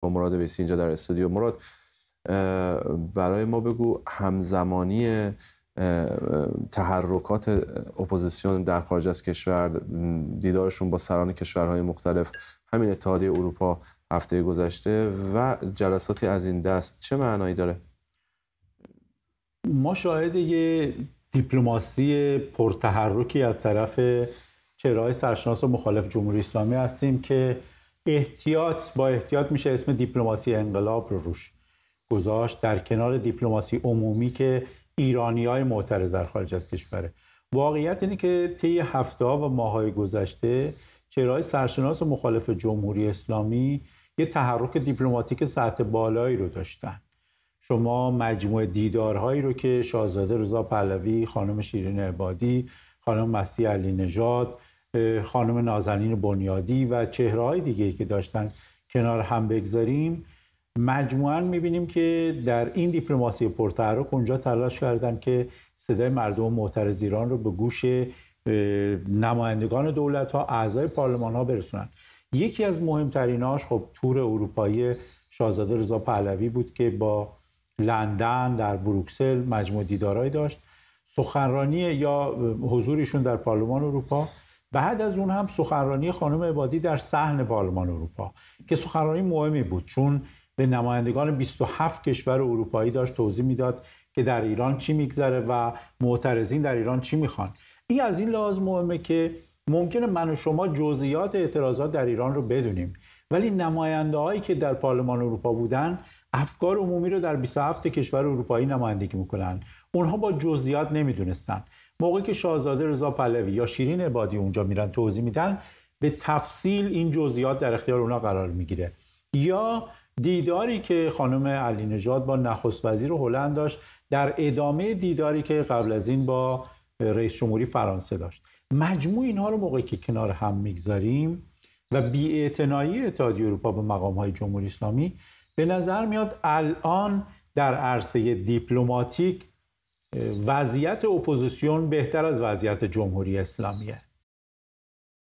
با مراد ویسی اینجا در استودیو مراد برای ما بگو همزمانی تحرکات اپوزیسیون در خارج از کشور دیدارشون با سران کشورهای مختلف همین اتحادیه اروپا هفته گذشته و جلساتی از این دست چه معنایی داره ما شاهد یه دیپلماسی پرتحرکی از طرف چهرههای سرشناس و مخالف جمهوری اسلامی هستیم که احتیاط با احتیاط میشه اسم دیپلماسی انقلاب رو روش گذاشت در کنار دیپلماسی عمومی که ایرانی های معترض در خارج از کشوره واقعیت اینه که طی هفته و ماه گذشته چرای سرشناس و مخالف جمهوری اسلامی یه تحرک دیپلماتیک سطح بالایی رو داشتن شما مجموعه دیدارهایی رو که شاهزاده رضا پهلوی، خانم شیرین عبادی، خانم مسیح علی نژاد خانم نازنین بنیادی و چهره های دیگه که داشتن کنار هم بگذاریم مجموعا میبینیم که در این دیپلماسی پرتحرک اونجا تلاش کردن که صدای مردم معترض ایران رو به گوش نمایندگان دولت ها اعضای پارلمان ها برسونن یکی از مهمتریناش خب تور اروپایی شاهزاده رضا پهلوی بود که با لندن در بروکسل مجموع دیدارایی داشت سخنرانی یا حضورشون در پارلمان اروپا بعد از اون هم سخنرانی خانم عبادی در صحن پارلمان اروپا که سخنرانی مهمی بود چون به نمایندگان 27 کشور اروپایی داشت توضیح میداد که در ایران چی میگذره و معترضین در ایران چی میخوان این از این لحاظ مهمه که ممکنه من و شما جزئیات اعتراضات در ایران رو بدونیم ولی نماینده هایی که در پارلمان اروپا بودن افکار عمومی رو در 27 کشور اروپایی نمایندگی میکنن اونها با جزئیات نمیدونستن موقعی که شاهزاده رضا پهلوی یا شیرین عبادی اونجا میرن توضیح میدن به تفصیل این جزئیات در اختیار اونا قرار میگیره یا دیداری که خانم علی با نخست وزیر هلند داشت در ادامه دیداری که قبل از این با رئیس جمهوری فرانسه داشت مجموع اینها رو موقعی که کنار هم میگذاریم و بیاعتنایی اتحادیه اروپا به مقام های جمهوری اسلامی به نظر میاد الان در عرصه دیپلماتیک وضعیت اپوزیسیون بهتر از وضعیت جمهوری اسلامیه